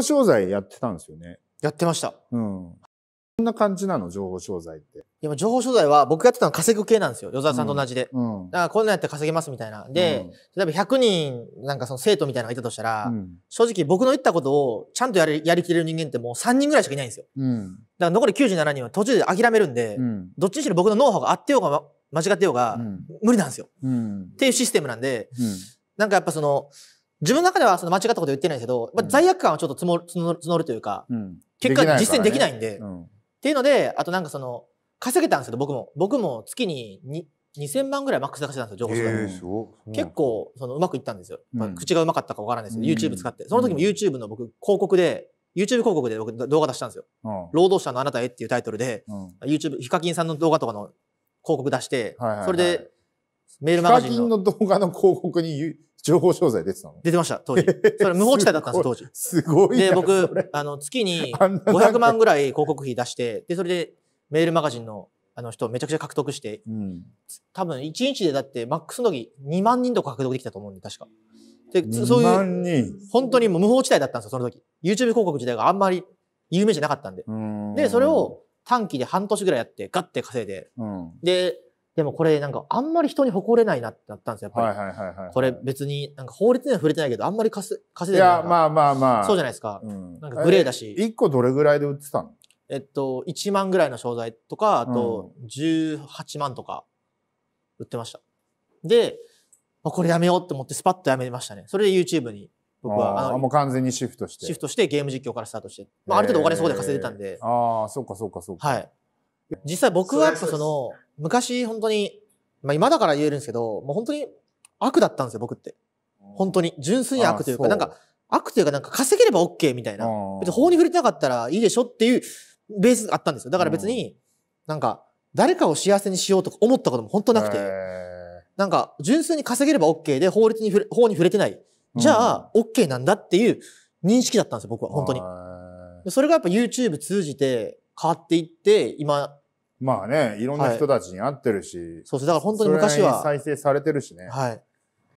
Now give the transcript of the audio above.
報商材やってたんですよね。やってました。うん。こんな感じなの情報商材って。いや、情報商材は僕やってたの稼ぐ系なんですよ。与沢さんと同じで。うん、だからこんなんやって稼げますみたいな。で、うん、例えば100人なんかその生徒みたいなのがいたとしたら、うん、正直僕の言ったことをちゃんとやりやりきれる人間ってもう3人ぐらいしかいないんですよ。うん、だから残り97人は途中で諦めるんで、うん、どっちにしろ僕のノウハウがあってようが間違ってようが、無理なんですよ、っていうシステムなんで、なんかやっぱその、自分の中ではその間違ったこと言ってないですけど、まあ、罪悪感はちょっと募る募るというか、うん、結果実践できないんで、ねうん、っていうので、あとなんかその、稼げたんですけど、僕も。僕も月に2000万ぐらいマックスで稼いだんですよ、情報誌が。結構、その、うまくいったんですよ。まあ、口がうまかったかわからないですけど、YouTube 使って。その時も YouTube の僕、広告で、YouTube 広告で僕動画出したんですよ。労働者のあなたへっていうタイトルで、YouTube、ヒカキンさんの動画とかの広告出して、それで、メールマガジンの。ヒカキンの動画の広告に、情報商材出てたの出てました、当時。それ無法地帯だったんです、当時。すごい。で、僕、あの、月に500万ぐらい広告費出して、で、それでメールマガジンのあの人めちゃくちゃ獲得して、うん、多分1日でだってマックスの時2万人とか獲得できたと思うんで、確か。で、そういう、本当に無法地帯だったんですよ、その時。YouTube 広告時代があんまり有名じゃなかったんで。んで、それを短期で半年ぐらいやって、ガッて稼いで、うん、で、でもこれなんかあんまり人に誇れないなってなったんですよ、やっぱり。これ別になんか法律には触れてないけど、あんまり稼いでない。いや、まあまあまあ。そうじゃないですか。うん、なんかグレーだし。1個どれぐらいで売ってたのえっと、1万ぐらいの商材とか、あと18万とか売ってました。で、これやめようって思ってスパッとやめましたね。それで YouTube に僕はあのもう完全にシフトしてシフトしてゲーム実況からスタートして、まあ、ある程度お金そこで稼いでたんで、えー、ああそうかそうかそうかはい実際僕はやっぱその昔本当に、まあ今だから言えるんですけど、もう本当に悪だったんですよ、僕って。本当に。純粋に悪というか、なんか、悪というかなんか稼げれば OK みたいな。別に法に触れてなかったらいいでしょっていうベースがあったんですよ。だから別に、なんか、誰かを幸せにしようとか思ったことも本当なくて。なんか、純粋に稼げれば OK で法律に法に触れてない。じゃあ、OK なんだっていう認識だったんですよ、僕は、本当に。それがやっぱ YouTube 通じて変わっていって、今まあね、いろんな人たちに会ってるし。そうです。だから本当に昔は。再生されてるしね。はい。